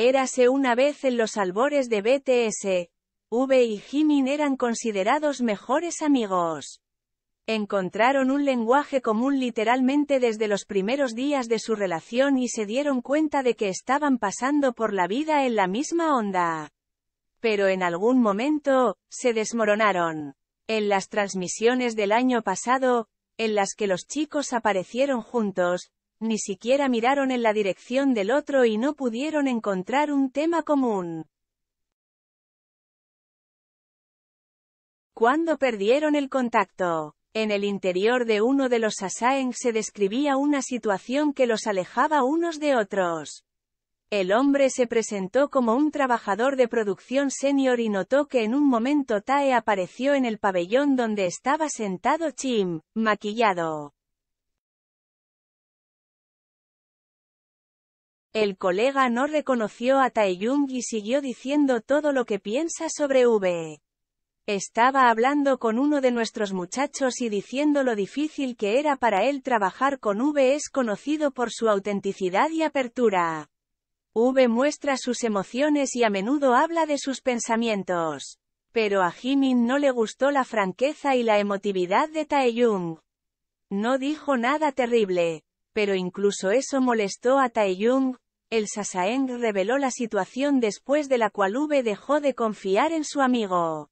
Érase una vez en los albores de BTS. V y Jimin eran considerados mejores amigos. Encontraron un lenguaje común literalmente desde los primeros días de su relación y se dieron cuenta de que estaban pasando por la vida en la misma onda. Pero en algún momento, se desmoronaron. En las transmisiones del año pasado, en las que los chicos aparecieron juntos, ni siquiera miraron en la dirección del otro y no pudieron encontrar un tema común. Cuando perdieron el contacto, en el interior de uno de los Asaeng se describía una situación que los alejaba unos de otros. El hombre se presentó como un trabajador de producción senior y notó que en un momento Tae apareció en el pabellón donde estaba sentado Chim, maquillado. El colega no reconoció a Taeyung y siguió diciendo todo lo que piensa sobre V. Estaba hablando con uno de nuestros muchachos y diciendo lo difícil que era para él trabajar con V es conocido por su autenticidad y apertura. V muestra sus emociones y a menudo habla de sus pensamientos. Pero a Jimin no le gustó la franqueza y la emotividad de Taeyung. No dijo nada terrible, pero incluso eso molestó a Taeyung, el Sasaeng reveló la situación después de la cual V dejó de confiar en su amigo.